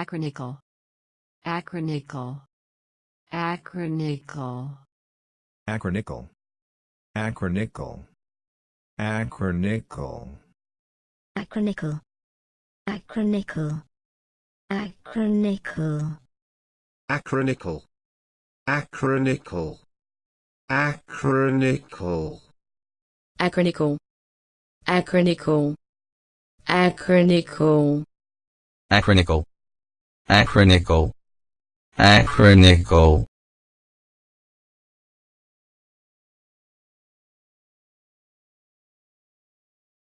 Acronychal. Acronychal. Acronychal. Acronychal. Acronychal. Acronychal. Acronychal. Acronychal. Acronychal. Acronychal. Acronychal. Acronychal. Acronychal. Acronychal. Acronychal. Acronychal. Acrinical. Acrinical.